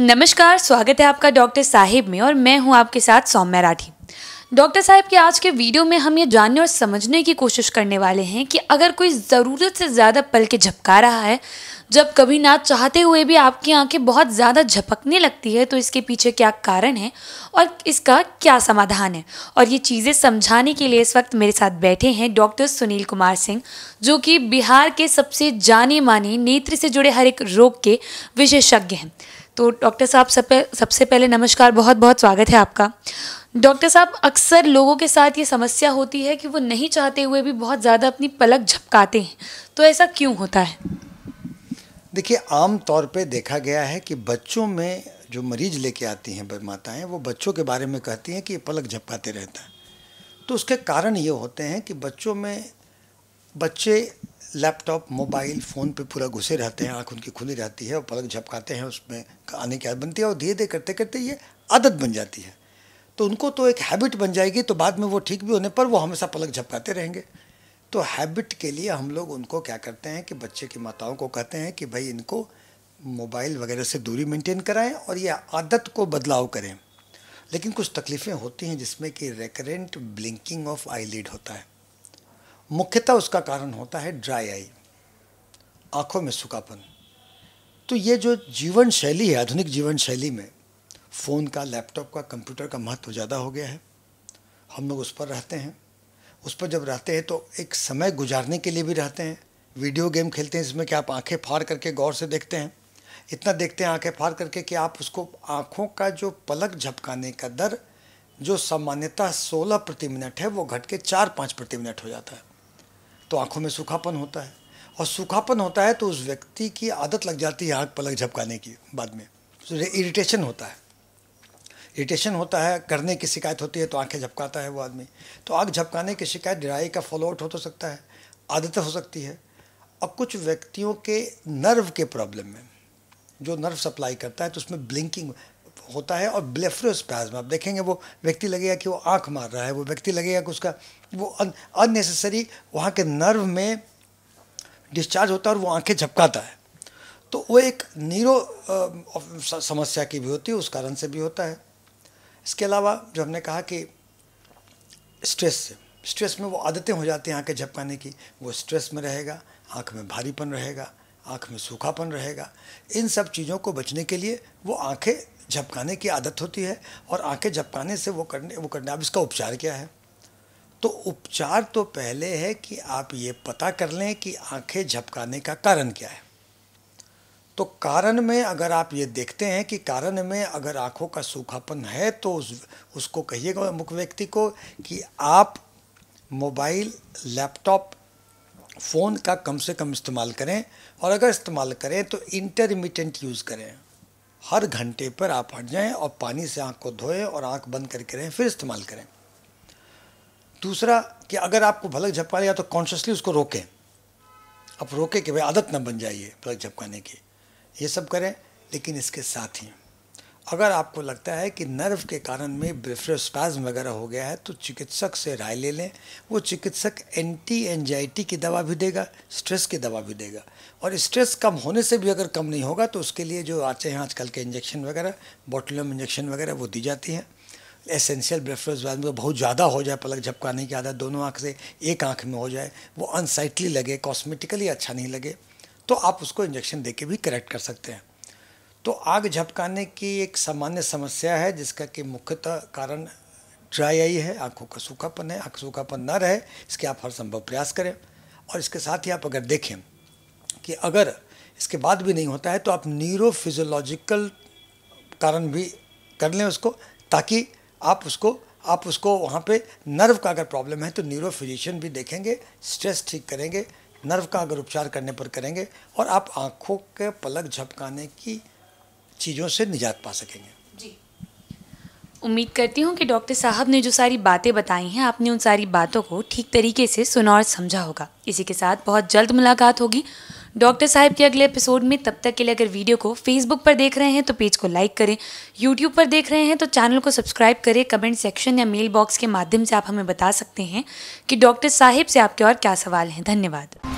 नमस्कार स्वागत है आपका डॉक्टर साहिब में और मैं हूं आपके साथ सौम्या राठी डॉक्टर साहब के आज के वीडियो में हम ये जानने और समझने की कोशिश करने वाले हैं कि अगर कोई ज़रूरत से ज़्यादा पल के झपका रहा है जब कभी ना चाहते हुए भी आपकी आंखें बहुत ज़्यादा झपकने लगती है तो इसके पीछे क्या कारण है और इसका क्या समाधान है और ये चीज़ें समझाने के लिए इस वक्त मेरे साथ बैठे हैं डॉक्टर सुनील कुमार सिंह जो कि बिहार के सबसे जाने माने नेत्र से जुड़े हर एक रोग के विशेषज्ञ हैं तो डॉक्टर साहब सब सबसे पहले नमस्कार बहुत बहुत स्वागत है आपका डॉक्टर साहब अक्सर लोगों के साथ ये समस्या होती है कि वो नहीं चाहते हुए भी बहुत ज़्यादा अपनी पलक झपकाते हैं तो ऐसा क्यों होता है देखिए आम तौर पे देखा गया है कि बच्चों में जो मरीज लेके आती हैं माताएं वो बच्चों के बारे में कहती हैं कि ये पलक झपकाते रहता है तो उसके कारण ये होते हैं कि बच्चों में बच्चे लैपटॉप मोबाइल फ़ोन पे पूरा घुसे रहते हैं आँख उनकी खुली रहती है और पलक झपकाते हैं उसमें आने की आदत बनती है और धीरे धीरे करते करते ये आदत बन जाती है तो उनको तो एक हैबिट बन जाएगी तो बाद में वो ठीक भी होने पर वो हमेशा पलक झपकाते रहेंगे तो हैबिट के लिए हम लोग उनको क्या करते हैं कि बच्चे की माताओं को कहते हैं कि भाई इनको मोबाइल वगैरह से दूरी मेंटेन कराएं और ये आदत को बदलाव करें लेकिन कुछ तकलीफ़ें होती हैं जिसमें कि recurrent blinking of eyelid होता है मुख्यतः उसका कारण होता है ड्राई आई आँखों में सूखापन तो ये जो जीवन शैली है आधुनिक जीवन शैली में फ़ोन का लैपटॉप का कंप्यूटर का महत्व ज़्यादा हो गया है हम लोग उस पर रहते हैं उस पर जब रहते हैं तो एक समय गुजारने के लिए भी रहते हैं वीडियो गेम खेलते हैं जिसमें कि आप आंखें फाड़ करके गौर से देखते हैं इतना देखते हैं आंखें फाड़ करके कि आप उसको आंखों का जो पलक झपकाने का दर जो सामान्यतः सोलह प्रति मिनट है वो घट के चार पाँच प्रति मिनट हो जाता है तो आंखों में सूखापन होता है और सूखापन होता है तो उस व्यक्ति की आदत लग जाती है आँख पलक झपकाने की बाद में तो इरीटेशन होता है इरिटेशन होता है करने की शिकायत होती है तो आंखें झपकाता है वो आदमी तो आँख झपकाने की शिकायत डिराई का फॉलोआउट हो तो सकता है आदत हो सकती है और कुछ व्यक्तियों के नर्व के प्रॉब्लम में जो नर्व सप्लाई करता है तो उसमें ब्लिंकिंग होता है और ब्लेफ्रोस्पैज्म आप देखेंगे वो व्यक्ति लगेगा कि वो आँख मार रहा है वो व्यक्ति लगेगा कि उसका वो अननेसेसरी वहाँ के नर्व में डिस्चार्ज होता है और वो आँखें झपकाता है तो वो एक नीरो समस्या की भी होती है उस कारण से भी होता है इसके अलावा जो हमने कहा कि स्ट्रेस से स्ट्रेस में वो आदतें हो जाती हैं आँखें झपकाने की वो स्ट्रेस में रहेगा आँख में भारीपन रहेगा आँख में सूखापन रहेगा इन सब चीज़ों को बचने के लिए वो आँखें झपकाने की आदत होती है और आँखें झपकाने से वो करने वो करने अब इसका उपचार क्या है तो उपचार तो पहले है कि आप ये पता कर लें कि आँखें झपकाने का कारण क्या है तो कारण में अगर आप ये देखते हैं कि कारण में अगर आँखों का सूखापन है तो उस उसको कहिएगा मुख व्यक्ति को कि आप मोबाइल लैपटॉप फ़ोन का कम से कम इस्तेमाल करें और अगर इस्तेमाल करें तो इंटरमीडियंट यूज़ करें हर घंटे पर आप हट जाएं और पानी से आँख को धोएं और आँख बंद करके रहें फिर इस्तेमाल करें दूसरा कि अगर आपको भलक झपका लिया तो कॉन्शियसली उसको रोकें आप रोके कि भाई आदत ना बन जाइए भलक झपकाने की ये सब करें लेकिन इसके साथ ही अगर आपको लगता है कि नर्व के कारण में ब्रिफ्रोस्पाज वगैरह हो गया है तो चिकित्सक से राय ले लें वो चिकित्सक एंटी एंजाइटी की दवा भी देगा स्ट्रेस की दवा भी देगा और स्ट्रेस कम होने से भी अगर कम नहीं होगा तो उसके लिए जो आते हैं आजकल के इंजेक्शन वगैरह बॉटलम इंजेक्शन वगैरह वो दी जाती हैं एसेंशियल बाद में बहुत ज़्यादा हो जाए पलक झपकाने की आदत दोनों आँख से एक आँख में हो जाए वो अनसाइटली लगे कॉस्मेटिकली अच्छा नहीं लगे तो आप उसको इंजेक्शन दे के भी करेक्ट कर सकते हैं तो आग झपकाने की एक सामान्य समस्या है जिसका कि मुख्यतः कारण ड्राई आई है आंखों का सूखापन है आँख सूखापन ना रहे इसके आप हर संभव प्रयास करें और इसके साथ ही आप अगर देखें कि अगर इसके बाद भी नहीं होता है तो आप न्यूरोफिजोलॉजिकल कारण भी कर लें उसको ताकि आप उसको आप उसको वहाँ पे नर्व का अगर प्रॉब्लम है तो न्यूरो फिजिशियन भी देखेंगे स्ट्रेस ठीक करेंगे नर्व का अगर उपचार करने पर करेंगे और आप आँखों के पलक झपकाने की चीज़ों से निजात पा सकेंगे जी उम्मीद करती हूँ कि डॉक्टर साहब ने जो सारी बातें बताई हैं आपने उन सारी बातों को ठीक तरीके से सुना और समझा होगा इसी के साथ बहुत जल्द मुलाकात होगी डॉक्टर साहब के अगले एपिसोड में तब तक के लिए अगर वीडियो को फेसबुक पर देख रहे हैं तो पेज को लाइक करें यूट्यूब पर देख रहे हैं तो चैनल को सब्सक्राइब करें कमेंट सेक्शन या मेल बॉक्स के माध्यम से आप हमें बता सकते हैं कि डॉक्टर साहिब से आपके और क्या सवाल हैं धन्यवाद